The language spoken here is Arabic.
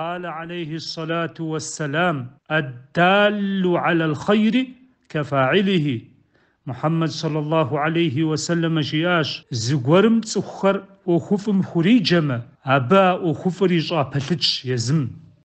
قال عليه الصلاه والسلام الدال على الخير كفاعله محمد صلى الله عليه وسلم جياش زغورم تسخر وخفم خريجما أبا وخفري جاء يزم